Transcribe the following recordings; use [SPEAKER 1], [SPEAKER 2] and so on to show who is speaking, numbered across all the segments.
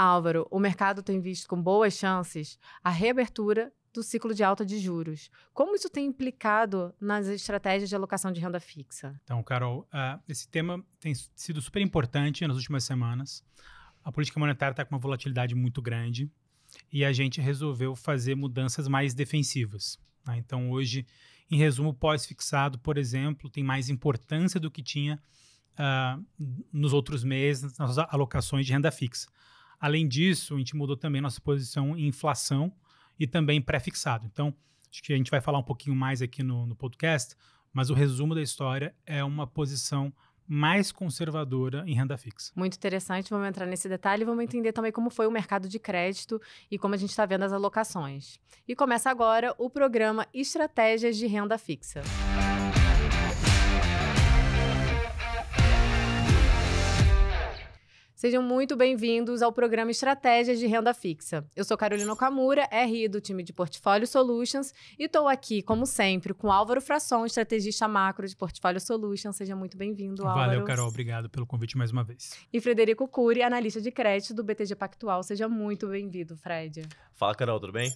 [SPEAKER 1] Álvaro, o mercado tem visto com boas chances a reabertura do ciclo de alta de juros. Como isso tem implicado nas estratégias de alocação de renda fixa?
[SPEAKER 2] Então, Carol, uh, esse tema tem sido super importante nas últimas semanas. A política monetária está com uma volatilidade muito grande e a gente resolveu fazer mudanças mais defensivas. Né? Então, hoje, em resumo, pós-fixado, por exemplo, tem mais importância do que tinha uh, nos outros meses nas alocações de renda fixa. Além disso, a gente mudou também nossa posição em inflação e também pré-fixado. Então, acho que a gente vai falar um pouquinho mais aqui no, no podcast, mas o resumo da história é uma posição mais conservadora em renda fixa.
[SPEAKER 1] Muito interessante, vamos entrar nesse detalhe e vamos entender também como foi o mercado de crédito e como a gente está vendo as alocações. E começa agora o programa Estratégias de Renda Fixa. Sejam muito bem-vindos ao programa Estratégias de Renda Fixa. Eu sou Carolina Okamura, RI do time de Portfólio Solutions, e estou aqui, como sempre, com Álvaro Frasson, estrategista macro de Portfólio Solutions. Seja muito bem-vindo, Álvaro. Valeu, Carol.
[SPEAKER 2] Obrigado pelo convite mais uma vez.
[SPEAKER 1] E Frederico Cury, analista de crédito do BTG Pactual. Seja muito bem-vindo, Fred.
[SPEAKER 3] Fala, Carol. Tudo bem?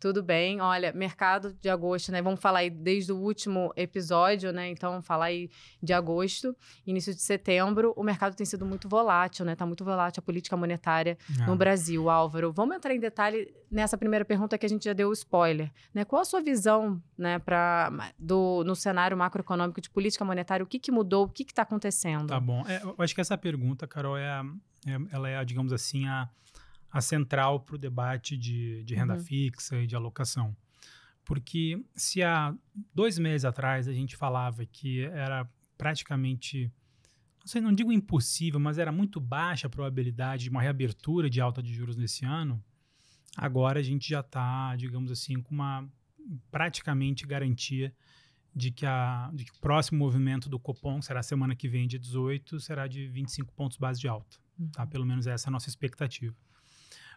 [SPEAKER 1] Tudo bem. Olha, mercado de agosto, né? Vamos falar aí desde o último episódio, né? Então, falar aí de agosto, início de setembro. O mercado tem sido muito volátil, né? Tá muito volátil a política monetária no ah. Brasil. Álvaro, vamos entrar em detalhe nessa primeira pergunta que a gente já deu o spoiler. Né? Qual a sua visão né, pra, do, no cenário macroeconômico de política monetária? O que, que mudou? O que está acontecendo? Tá bom.
[SPEAKER 2] É, eu acho que essa pergunta, Carol, é, é ela é, digamos assim, a, a central para o debate de, de renda uhum. fixa e de alocação. Porque se há dois meses atrás a gente falava que era praticamente sei, não digo impossível, mas era muito baixa a probabilidade de uma reabertura de alta de juros nesse ano. Agora a gente já está, digamos assim, com uma praticamente garantia de que, a, de que, o próximo movimento do Copom, será semana que vem, dia 18, será de 25 pontos base de alta. Uhum. Tá? Pelo menos essa é a nossa expectativa.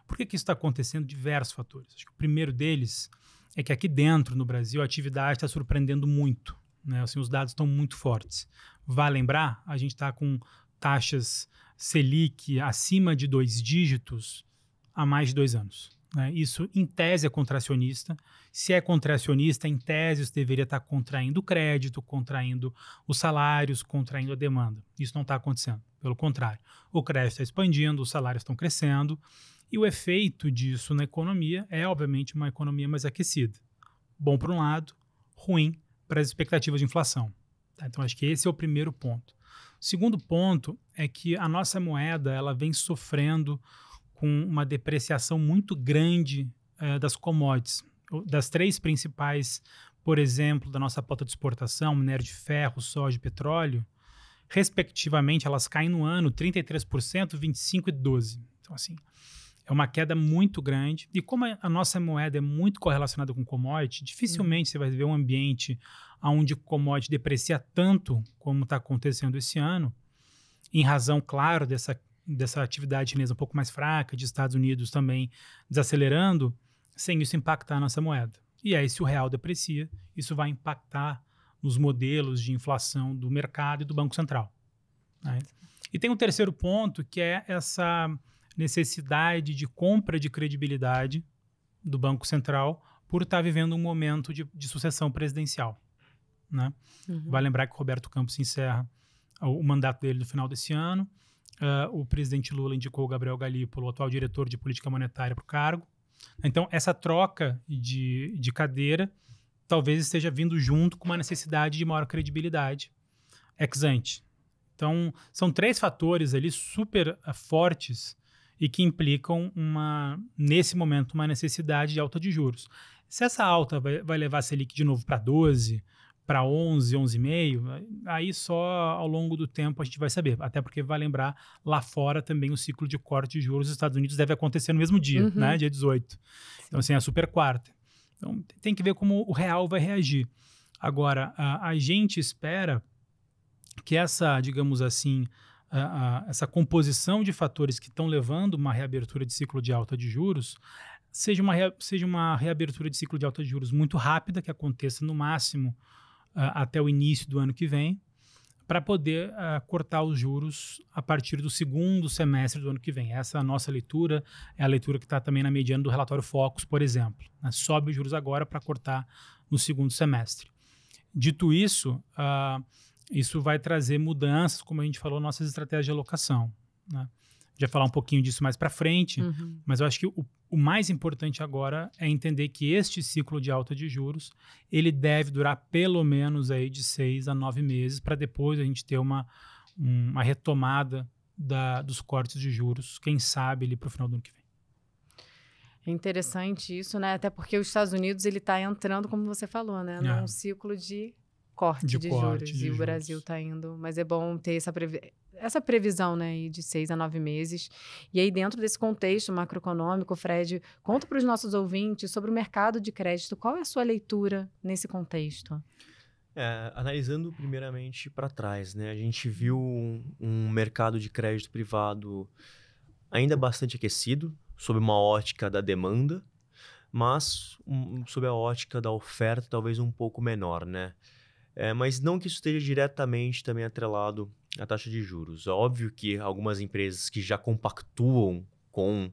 [SPEAKER 2] Por que, que isso está acontecendo? Diversos fatores. Acho que o primeiro deles é que aqui dentro, no Brasil, a atividade está surpreendendo muito. Né? Assim, os dados estão muito fortes. Vale lembrar, a gente está com taxas Selic acima de dois dígitos há mais de dois anos. Né? Isso, em tese, é contracionista. Se é contracionista, em tese, isso deveria estar tá contraindo o crédito, contraindo os salários, contraindo a demanda. Isso não está acontecendo. Pelo contrário, o crédito está expandindo, os salários estão crescendo. E o efeito disso na economia é, obviamente, uma economia mais aquecida. Bom para um lado, ruim para as expectativas de inflação. Tá? Então, acho que esse é o primeiro ponto. O segundo ponto é que a nossa moeda ela vem sofrendo com uma depreciação muito grande eh, das commodities. Das três principais, por exemplo, da nossa pauta de exportação, minério de ferro, soja e petróleo, respectivamente, elas caem no ano 33%, 25% e 12%. Então, assim, é uma queda muito grande. E como a nossa moeda é muito correlacionada com commodity, dificilmente uhum. você vai ver um ambiente onde commodity deprecia tanto como está acontecendo esse ano, em razão, claro, dessa, dessa atividade chinesa um pouco mais fraca, de Estados Unidos também desacelerando, sem isso impactar a nossa moeda. E aí, se o real deprecia, isso vai impactar nos modelos de inflação do mercado e do Banco Central. Né? E tem um terceiro ponto, que é essa necessidade de compra de credibilidade do Banco Central por estar tá vivendo um momento de, de sucessão presidencial. Né? Uhum. Vai lembrar que Roberto Campos encerra o, o mandato dele no final desse ano. Uh, o presidente Lula indicou o Gabriel Galípolo, atual diretor de política monetária, para o cargo. Então, essa troca de, de cadeira talvez esteja vindo junto com uma necessidade de maior credibilidade ex ante. Então, são três fatores ali super uh, fortes e que implicam uma, nesse momento, uma necessidade de alta de juros. Se essa alta vai, vai levar a Selic de novo para 12, para 11, 11,5, aí só ao longo do tempo a gente vai saber. Até porque vai lembrar, lá fora também o ciclo de corte de juros dos Estados Unidos deve acontecer no mesmo dia, uhum. né? Dia 18. Então, Sim. Então, assim, é super quarta. Então, tem que ver como o real vai reagir. Agora, a, a gente espera que essa, digamos assim, a, a, essa composição de fatores que estão levando uma reabertura de ciclo de alta de juros seja uma, seja uma reabertura de ciclo de alta de juros muito rápida, que aconteça no máximo uh, até o início do ano que vem, para poder uh, cortar os juros a partir do segundo semestre do ano que vem. Essa é a nossa leitura, é a leitura que está também na mediana do relatório Focus, por exemplo. Né? Sobe os juros agora para cortar no segundo semestre. Dito isso, uh, isso vai trazer mudanças, como a gente falou, nossas estratégias de alocação. Né? Já falar um pouquinho disso mais para frente, uhum. mas eu acho que o, o mais importante agora é entender que este ciclo de alta de juros ele deve durar pelo menos aí de seis a nove meses para depois a gente ter uma, uma retomada da, dos cortes de juros, quem sabe ali para o final do
[SPEAKER 1] ano que vem. É interessante isso, né? Até porque os Estados Unidos ele está entrando, como você falou, né, é. num ciclo de corte de, de corte, juros. De e juros. o Brasil está indo. Mas é bom ter essa, previ essa previsão né, de seis a nove meses. E aí, dentro desse contexto macroeconômico, Fred, conta para os nossos ouvintes sobre o mercado de crédito. Qual é a sua leitura nesse contexto?
[SPEAKER 3] É, analisando primeiramente para trás, né? A gente viu um, um mercado de crédito privado ainda bastante aquecido, sob uma ótica da demanda, mas um, sob a ótica da oferta talvez um pouco menor, né? É, mas não que isso esteja diretamente também atrelado à taxa de juros. É óbvio que algumas empresas que já compactuam com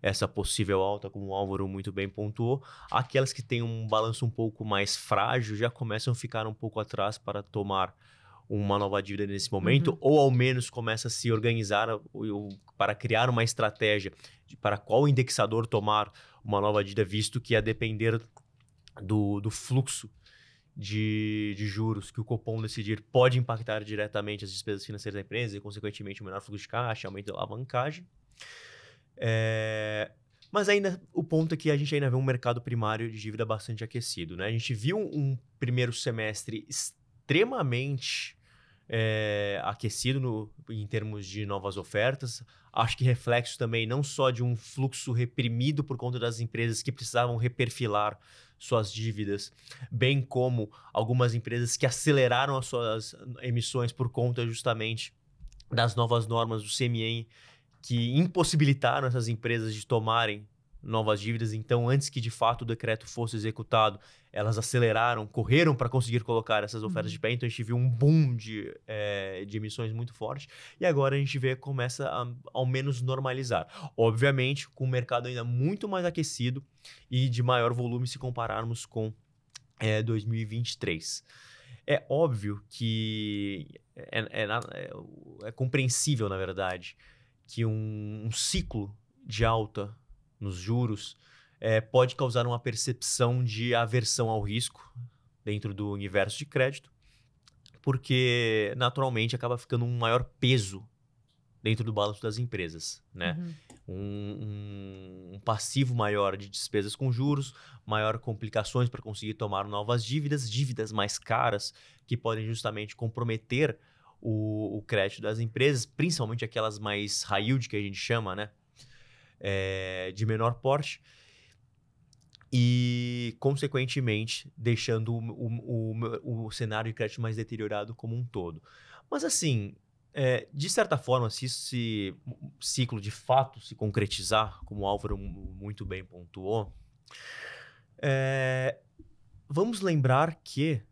[SPEAKER 3] essa possível alta, como o Álvaro muito bem pontuou, aquelas que têm um balanço um pouco mais frágil já começam a ficar um pouco atrás para tomar uma nova dívida nesse momento, uhum. ou ao menos começa a se organizar para criar uma estratégia de para qual indexador tomar uma nova dívida, visto que a depender do, do fluxo de, de juros que o Copom decidir pode impactar diretamente as despesas financeiras da empresa e, consequentemente, o menor fluxo de caixa, aumento da alavancagem. É, mas ainda o ponto é que a gente ainda vê um mercado primário de dívida bastante aquecido. Né? A gente viu um primeiro semestre extremamente é, aquecido no, em termos de novas ofertas. Acho que reflexo também não só de um fluxo reprimido por conta das empresas que precisavam reperfilar suas dívidas, bem como algumas empresas que aceleraram as suas emissões por conta justamente das novas normas do CMN que impossibilitaram essas empresas de tomarem novas dívidas. Então, antes que de fato o decreto fosse executado, elas aceleraram, correram para conseguir colocar essas ofertas uhum. de pé. Então, a gente viu um boom de, é, de emissões muito forte. E agora a gente vê começa a, ao menos normalizar. Obviamente, com o mercado ainda muito mais aquecido e de maior volume se compararmos com é, eh, 2023. É óbvio que é, é é, é, é compreensível, na verdade, que um, um ciclo de alta nos juros, é, pode causar uma percepção de aversão ao risco dentro do universo de crédito, porque naturalmente acaba ficando um maior peso dentro do balanço das empresas, né? Uhum. Um, um, passivo maior de despesas com juros, maior complicações para conseguir tomar novas dívidas, dívidas mais caras que podem justamente comprometer o, o crédito das empresas, principalmente aquelas mais high yield que a gente chama, né? é, de menor porte e, consequentemente, deixando o, o, o, o, cenário de crédito mais deteriorado como um todo. Mas, assim, é, de certa forma, se esse ciclo de fato se concretizar, como o Álvaro muito bem pontuou, é, vamos lembrar que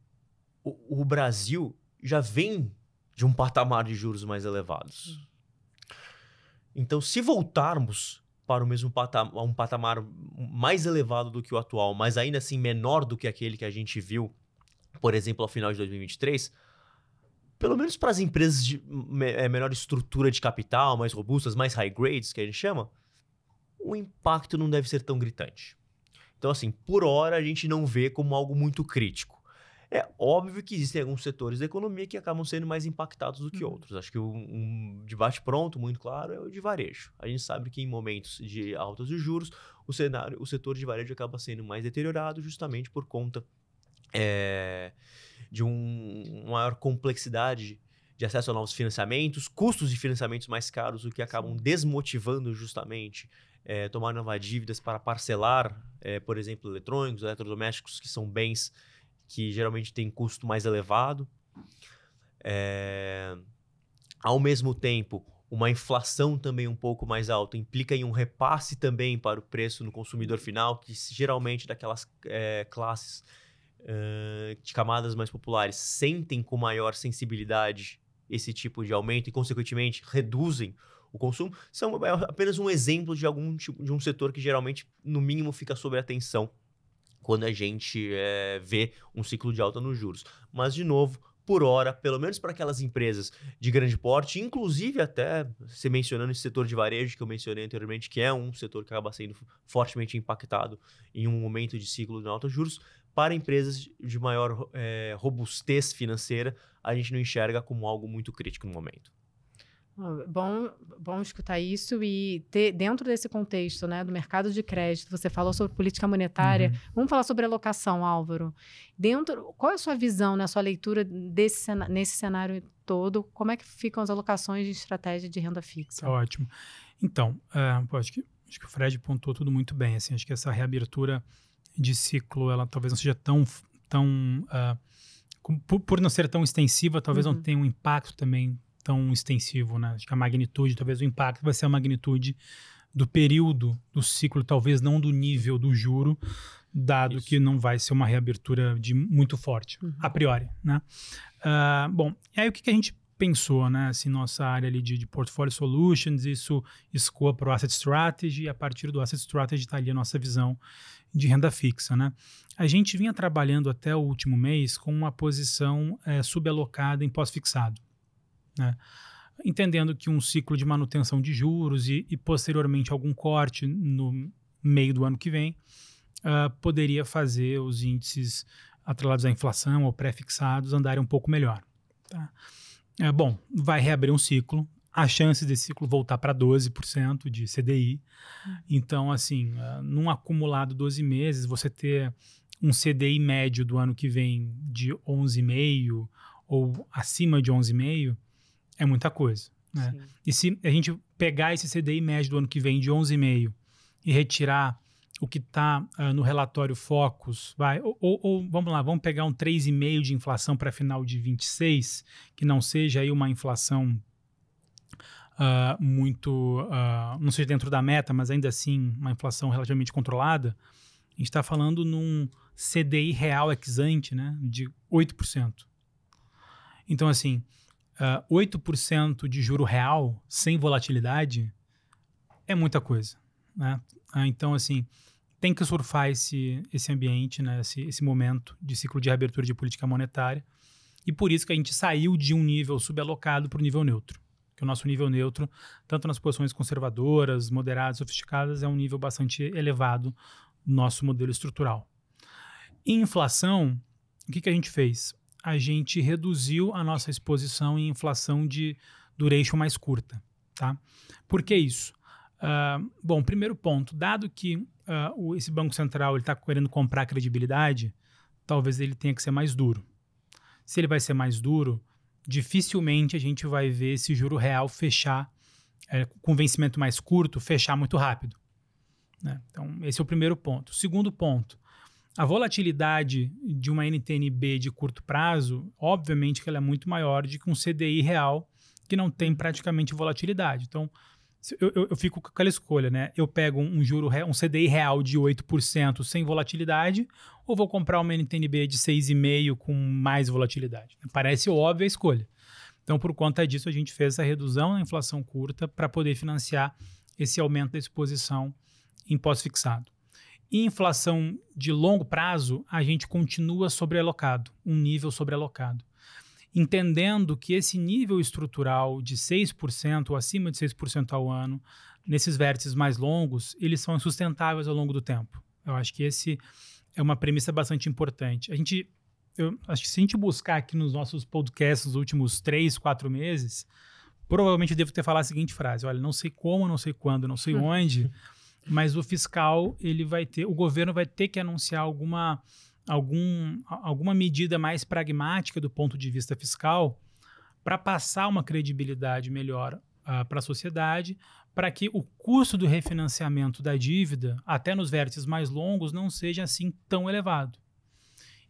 [SPEAKER 3] o, Brasil já vem de um patamar de juros mais elevados. Então, se voltarmos para o mesmo patamar, um patamar mais elevado do que o atual, mas ainda assim menor do que aquele que a gente viu, por exemplo, ao final de 2023, pelo menos para as empresas de melhor é, estrutura de capital, mais robustas, mais high grades, que a gente chama, o impacto não deve ser tão gritante. Então, assim, por hora a gente não vê como algo muito crítico. É óbvio que existem alguns setores da economia que acabam sendo mais impactados do que uhum. outros. Acho que um, um debate pronto, muito claro, é o de varejo. A gente sabe que em momentos de altas de juros, o, cenário, o setor de varejo acaba sendo mais deteriorado justamente por conta é, de um, uma maior complexidade de acesso a novos financiamentos, custos de financiamentos mais caros, o que acabam desmotivando justamente é, tomar novas dívidas para parcelar, é, por exemplo, eletrônicos, eletrodomésticos, que são bens que geralmente tem custo mais elevado. É... Ao mesmo tempo, uma inflação também um pouco mais alta implica em um repasse também para o preço no consumidor final, que geralmente daquelas é, classes é, de camadas mais populares sentem com maior sensibilidade esse tipo de aumento e, consequentemente, reduzem o consumo, são é, apenas um exemplo de algum tipo de um setor que geralmente, no mínimo, fica sob atenção quando a gente é, vê um ciclo de alta nos juros. Mas, de novo, por hora, pelo menos para aquelas empresas de grande porte, inclusive até se mencionando esse setor de varejo que eu mencionei anteriormente, que é um setor que acaba sendo fortemente impactado em um momento de ciclo de alta juros, para empresas de maior é, robustez financeira, a gente não enxerga como algo muito crítico no momento.
[SPEAKER 1] Bom, bom escutar isso e ter dentro desse contexto, né, do mercado de crédito, você falou sobre política monetária. Uhum. Vamos falar sobre alocação, Álvaro. Dentro, qual é a sua visão, né, a sua leitura desse nesse cenário todo? Como é que ficam as alocações de estratégia de renda fixa? Tá
[SPEAKER 2] ótimo. Então, é, pô, acho que acho que o Fred pontuou tudo muito bem. Assim, acho que essa reabertura de ciclo, ela talvez não seja tão tão uh, por, por, não ser tão extensiva, talvez uhum. não tenha um impacto também tão extensivo, né? Acho que a magnitude, talvez o impacto vai ser a magnitude do período do ciclo, talvez não do nível do juro, dado Isso. que não vai ser uma reabertura de muito forte, uhum. a priori, né? Uh, bom, e aí o que, que a gente pensou, né? Assim, nossa área ali de, de portfólio solutions, isso escoa para o asset strategy, e a partir do asset strategy está ali a nossa visão de renda fixa, né? A gente vinha trabalhando até o último mês com uma posição é, subalocada em pós-fixado né? entendendo que um ciclo de manutenção de juros e, e, posteriormente algum corte no meio do ano que vem uh, poderia fazer os índices atrelados à inflação ou pré-fixados andarem um pouco melhor. Tá? É, bom, vai reabrir um ciclo, a chance desse ciclo voltar para 12% de CDI. Então, assim, uh, num acumulado 12 meses, você ter um CDI médio do ano que vem de 11,5% ou acima de 11,5%, é muita coisa. Né? E se a gente pegar esse CDI médio do ano que vem de 11,5 e retirar o que está uh, ah, no relatório Focus, vai, ou, ou, ou, vamos lá, vamos pegar um 3,5 de inflação para final de 26, que não seja aí uma inflação uh, muito, uh, não seja dentro da meta, mas ainda assim uma inflação relativamente controlada, a gente está falando num CDI real ex-ante né, de 8%. Então, assim, uh, ah, 8% de juro real, sem volatilidade, é muita coisa. Né? Ah, então, assim, tem que surfar esse, esse ambiente, né? esse, esse momento de ciclo de reabertura de política monetária. E por isso que a gente saiu de um nível subalocado para o nível neutro. Que o nosso nível neutro, tanto nas posições conservadoras, moderadas, sofisticadas, é um nível bastante elevado do nosso modelo estrutural. Em inflação, o que, que a gente fez? a gente reduziu a nossa exposição em inflação de duration mais curta. Tá? Por que isso? Uh, bom, primeiro ponto, dado que uh, o, esse Banco Central está querendo comprar credibilidade, talvez ele tenha que ser mais duro. Se ele vai ser mais duro, dificilmente a gente vai ver esse juro real fechar, é, com vencimento mais curto, fechar muito rápido. Né? Então, esse é o primeiro ponto. Segundo ponto, a volatilidade de uma NTNB de curto prazo, obviamente que ela é muito maior do que um CDI real que não tem praticamente volatilidade. Então, eu, eu, eu fico com aquela escolha, né? Eu pego um, um juro, um CDI real de 8% sem volatilidade ou vou comprar uma NTNB de 6,5% com mais volatilidade? Parece óbvia a escolha. Então, por conta disso, a gente fez essa redução na inflação curta para poder financiar esse aumento da exposição em pós-fixado inflação de longo prazo, a gente continua sobrealocado, um nível sobrealocado. Entendendo que esse nível estrutural de 6% ou acima de 6% ao ano, nesses vértices mais longos, eles são insustentáveis ao longo do tempo. Eu acho que esse é uma premissa bastante importante. A gente, eu acho que se a gente buscar aqui nos nossos podcasts nos últimos três, quatro meses, provavelmente eu devo ter falado a seguinte frase: olha, não sei como, não sei quando, não sei onde, mas o fiscal, ele vai ter, o governo vai ter que anunciar alguma, algum, alguma medida mais pragmática do ponto de vista fiscal para passar uma credibilidade melhor uh, ah, para a sociedade, para que o custo do refinanciamento da dívida, até nos vértices mais longos, não seja assim tão elevado.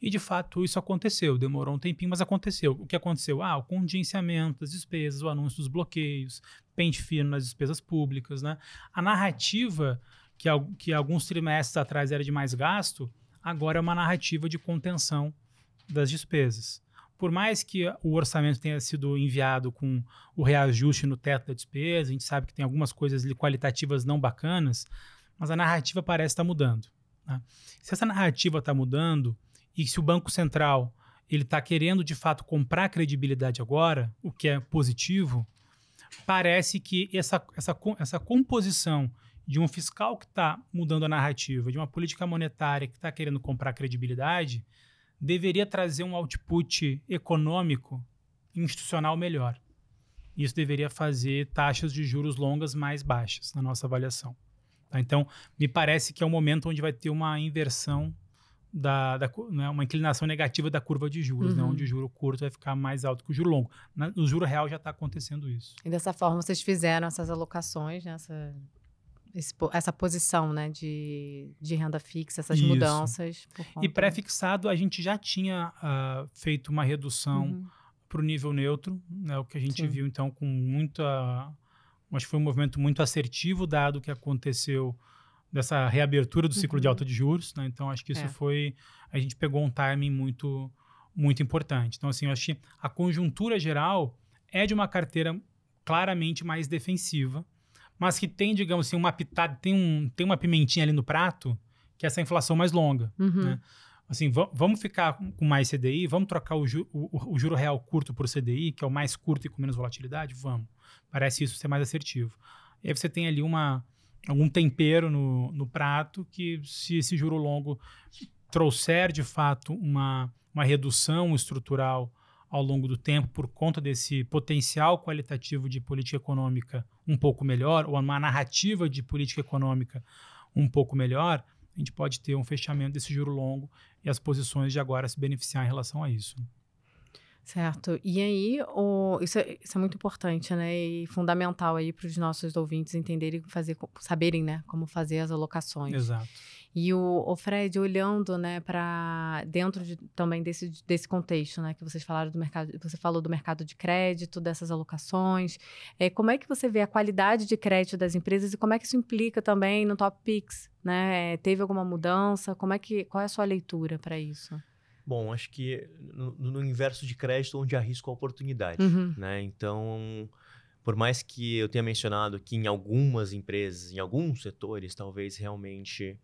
[SPEAKER 2] E de fato isso aconteceu, demorou um tempinho, mas aconteceu. O que aconteceu? Ah, o condicionamento das despesas, o anúncio dos bloqueios, pente fino nas despesas públicas, né? A narrativa que, que alguns trimestres atrás era de mais gasto, agora é uma narrativa de contenção das despesas. Por mais que o orçamento tenha sido enviado com o reajuste no teto da despesa, a gente sabe que tem algumas coisas qualitativas não bacanas, mas a narrativa parece estar mudando. Né? Se essa narrativa está mudando, e se o Banco Central ele está querendo de fato comprar credibilidade agora, o que é positivo, parece que essa, essa, essa composição de um fiscal que está mudando a narrativa, de uma política monetária que está querendo comprar credibilidade, deveria trazer um output econômico institucional melhor. Isso deveria fazer taxas de juros longas mais baixas na nossa avaliação. Tá? Então, me parece que é um momento onde vai ter uma inversão da, da né, uma inclinação negativa da curva de juros, uhum. né, onde o uhum. juro curto vai ficar mais alto que o juro longo. Na, no juro real já está acontecendo isso.
[SPEAKER 1] E dessa forma vocês fizeram essas alocações, né, essa, esse, essa posição né, de, de renda fixa, essas isso. mudanças. E
[SPEAKER 2] pré-fixado a gente já tinha uh, feito uma redução uhum. para o nível neutro, né, o que a gente Sim. viu então com muita... Acho que foi um movimento muito assertivo, dado o que aconteceu dessa reabertura do ciclo uhum. de alta de juros, né? Então acho que isso é. foi a gente pegou um timing muito muito importante. Então assim, eu acho que a conjuntura geral é de uma carteira claramente mais defensiva, mas que tem, digamos assim, uma pitada, tem um tem uma pimentinha ali no prato, que é essa inflação mais longa, uhum. né? Assim, vamos ficar com mais CDI, vamos trocar o, ju o, o juro real curto por CDI, que é o mais curto e com menos volatilidade? Vamos. Parece isso ser mais assertivo. E aí você tem ali uma, algum tempero no, no prato que, se esse juro longo trouxer de fato uma, uma redução estrutural ao longo do tempo por conta desse potencial qualitativo de política econômica um pouco melhor, ou uma narrativa de política econômica um pouco melhor, a gente pode ter um fechamento desse juro longo e as posições de agora se beneficiar em relação a isso.
[SPEAKER 1] Certo. E aí, o, isso, é, isso é muito importante, né? E fundamental aí para os nossos ouvintes entenderem, fazer, saberem, né? Como fazer as alocações. Exato. E o, o Fred, olhando, né, para dentro de, também desse, desse contexto, né, que vocês falaram do mercado, você falou do mercado de crédito, dessas alocações, é, como é que você vê a qualidade de crédito das empresas e como é que isso implica também no Top Picks, né? É, teve alguma mudança? Como é que, qual é a sua leitura para isso?
[SPEAKER 3] Bom, acho que no, no inverso de crédito, é onde há risco, há oportunidade. Uhum. Né? Então, por mais que eu tenha mencionado que em algumas empresas, em alguns setores, talvez realmente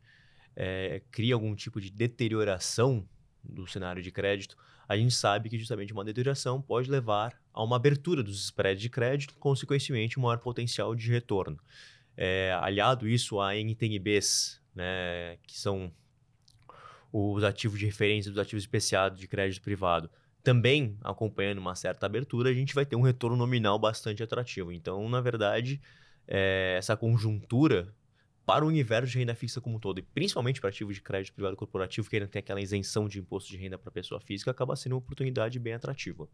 [SPEAKER 3] é, crie algum tipo de deterioração do cenário de crédito, a gente sabe que justamente uma deterioração pode levar a uma abertura dos spreads de crédito, consequentemente, um maior potencial de retorno. É, aliado isso a NTNBs, né, que são os ativos de referência dos ativos especiados de crédito privado também acompanhando uma certa abertura, a gente vai ter um retorno nominal bastante atrativo. Então, na verdade, é, essa conjuntura para o universo de renda fixa como um todo, e principalmente para ativos de crédito privado corporativo, que ainda tem aquela isenção de imposto de renda para pessoa física, acaba sendo uma oportunidade bem atrativa.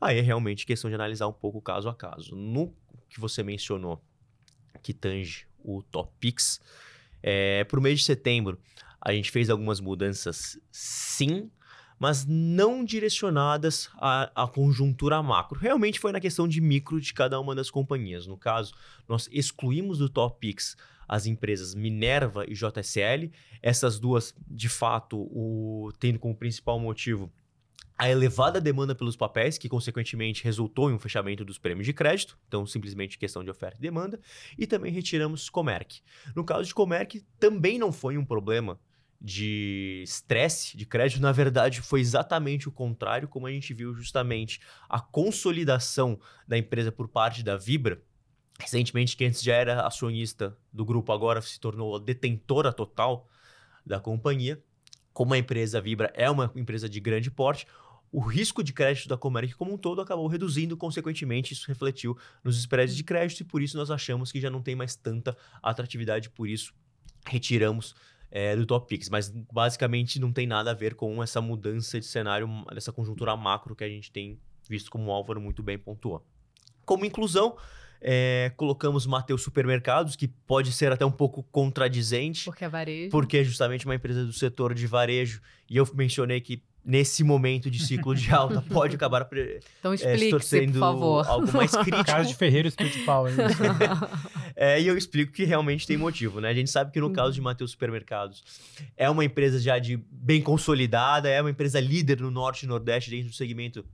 [SPEAKER 3] Aí é realmente questão de analisar um pouco caso a caso. No que você mencionou, que tange o Topix, é, para o mês de setembro, a gente fez algumas mudanças, sim, mas não direcionadas à, à, conjuntura macro. Realmente foi na questão de micro de cada uma das companhias. No caso, nós excluímos do Top Picks as empresas Minerva e JSL. Essas duas, de fato, o, tendo como principal motivo a elevada demanda pelos papéis, que consequentemente resultou em um fechamento dos prêmios de crédito, então simplesmente questão de oferta e demanda, e também retiramos Comerc. No caso de Comerc, também não foi um problema de estresse de crédito, na verdade foi exatamente o contrário, como a gente viu justamente a consolidação da empresa por parte da Vibra. Recentemente, que antes já era acionista do grupo, agora se tornou detentora total da companhia. Como a empresa Vibra é uma empresa de grande porte, o risco de crédito da Comerc como um todo acabou reduzindo, consequentemente, isso refletiu nos spreads de crédito e por isso nós achamos que já não tem mais tanta atratividade, por isso retiramos é, do Top Picks, mas basicamente não tem nada a ver com essa mudança de cenário, dessa conjuntura macro que a gente tem visto como o Álvaro muito bem pontuou. Como inclusão, é, colocamos Mateus Supermercados, que pode ser até um pouco contradizente. Porque é varejo. Porque é justamente uma empresa do setor de varejo. E eu mencionei que nesse momento de ciclo de alta pode acabar é, então explique é, se por favor. algo mais crítico. Caso de Ferreira Spirit Power. é, e eu explico que realmente tem motivo, né? A gente sabe que no caso de uhum. Mateus Supermercados é uma empresa já de bem consolidada, é uma empresa líder no norte e nordeste dentro do segmento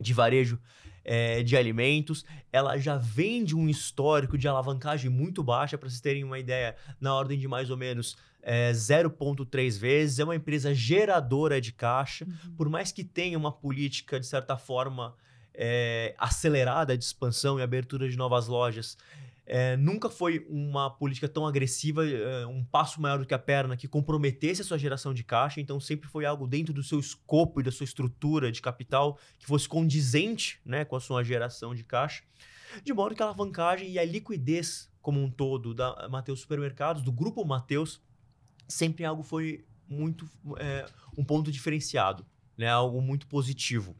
[SPEAKER 3] de varejo é, de alimentos. Ela já vende um histórico de alavancagem muito baixa, para vocês terem uma ideia, na ordem de mais ou menos é 0,3 vezes, é uma empresa geradora de caixa, uhum. por mais que tenha uma política, de certa forma, é, acelerada de expansão e abertura de novas lojas. É, nunca foi uma política tão agressiva, é, um passo maior do que a perna, que comprometesse a sua geração de caixa, então sempre foi algo dentro do seu escopo e da sua estrutura de capital que fosse condizente né, com a sua geração de caixa, de modo que a alavancagem e a liquidez como um todo da Mateus Supermercados, do grupo Mateus, sempre algo foi muito é, um ponto diferenciado, né? Algo muito positivo.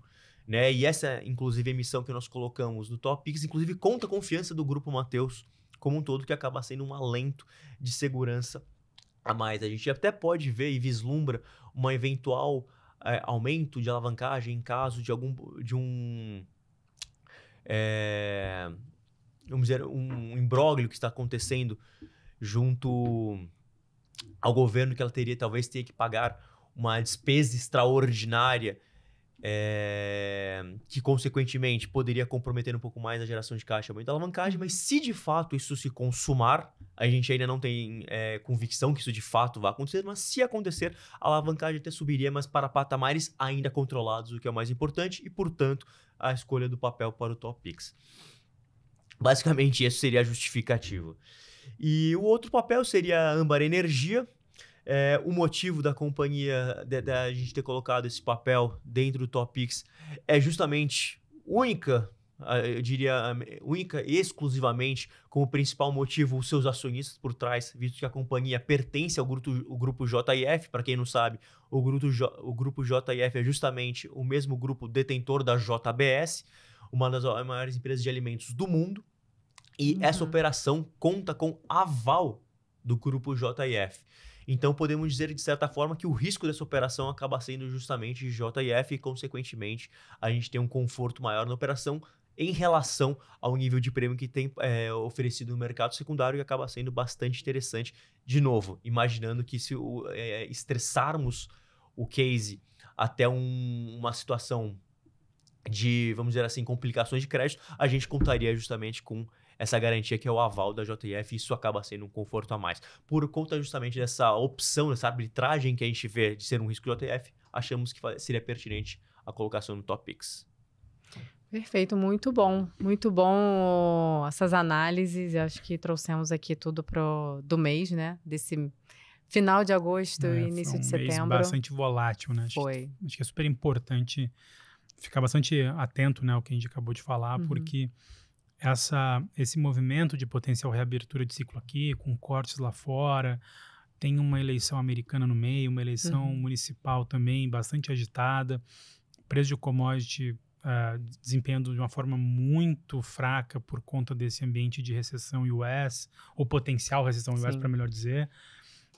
[SPEAKER 3] Né? E essa, inclusive, emissão que nós colocamos no Topics, inclusive, conta a confiança do grupo Mateus como um todo, que acaba sendo um alento de segurança a mais. A gente até pode ver e vislumbra um eventual é, aumento de alavancagem em caso de algum de um é, vamos dizer um imbróglio que está acontecendo junto ao governo que ela teria talvez teria que pagar uma despesa extraordinária é, que consequentemente poderia comprometer um pouco mais a geração de caixa aumento da alavancagem, mas se de fato isso se consumar, a gente ainda não tem é, convicção que isso de fato vai acontecer, mas se acontecer, a alavancagem até subiria, mas para patamares ainda controlados, o que é o mais importante, e portanto a escolha do papel para o topix Basicamente, isso seria justificativo e o outro papel seria a Âmbar Energia. É, o motivo da companhia, da gente ter colocado esse papel dentro do Topix, é justamente única eu diria, única e exclusivamente como principal motivo os seus acionistas por trás, visto que a companhia pertence ao grupo, o grupo JF. Para quem não sabe, o grupo, o grupo JF é justamente o mesmo grupo detentor da JBS, uma das maiores empresas de alimentos do mundo. E uhum. essa operação conta com aval do grupo JIF. Então, podemos dizer, de certa forma, que o risco dessa operação acaba sendo justamente JIF e, consequentemente, a gente tem um conforto maior na operação em relação ao nível de prêmio que tem é, oferecido no mercado secundário e acaba sendo bastante interessante. De novo, imaginando que se é, estressarmos o case até um, uma situação de, vamos dizer assim, complicações de crédito, a gente contaria justamente com essa garantia que é o aval da JF, isso acaba sendo um conforto a mais. Por conta justamente dessa opção, dessa arbitragem que a gente vê de ser um risco JF, achamos que seria pertinente a colocação no topics
[SPEAKER 1] Perfeito, muito bom, muito bom oh, essas análises. Eu acho que trouxemos aqui tudo pro, do mês, né? Desse final de agosto e é, início um de setembro. Mês bastante
[SPEAKER 2] volátil, né? Acho, Foi. Acho que é super importante ficar bastante atento, né, ao que a gente acabou de falar, uhum. porque essa, esse movimento de potencial reabertura de ciclo aqui, com cortes lá fora, tem uma eleição americana no meio, uma eleição uhum. municipal também bastante agitada, preço de commodity uh, desempenhando de uma forma muito fraca por conta desse ambiente de recessão US, ou potencial recessão US, para melhor dizer.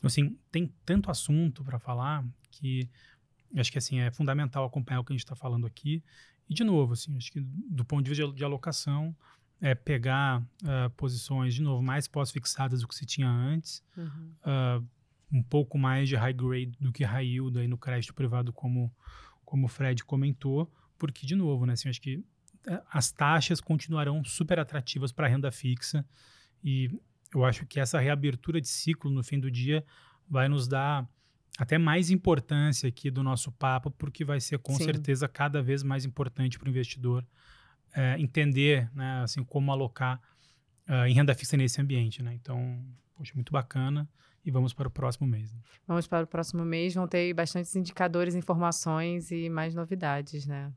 [SPEAKER 2] Assim, tem tanto assunto para falar que acho que assim é fundamental acompanhar o que a gente está falando aqui. E de novo, assim, acho que do ponto de vista de alocação, é, pegar uh, posições, de novo, mais pós-fixadas do que se tinha antes, uhum. uh, um pouco mais de high grade do que high yield aí no crédito privado, como, como o Fred comentou, porque, de novo, né, assim, acho que eh, as taxas continuarão super atrativas para renda fixa e eu acho que essa reabertura de ciclo no fim do dia vai nos dar até mais importância aqui do nosso papo, porque vai ser com Sim. certeza cada vez mais importante para o investidor é, entender, né, assim, como alocar uh, em renda fixa nesse ambiente, né? Então, poxa, muito bacana. E vamos para o próximo mês. Né?
[SPEAKER 1] Vamos para o próximo mês. Vão ter bastantes indicadores, informações e mais novidades, né?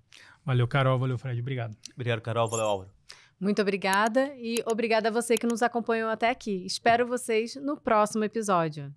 [SPEAKER 3] Valeu, Carol. Valeu, Fred. Obrigado. Obrigado, Carol. Valeu, Álvaro.
[SPEAKER 1] Muito obrigada e obrigada a você que nos acompanhou até aqui. Espero vocês no próximo episódio.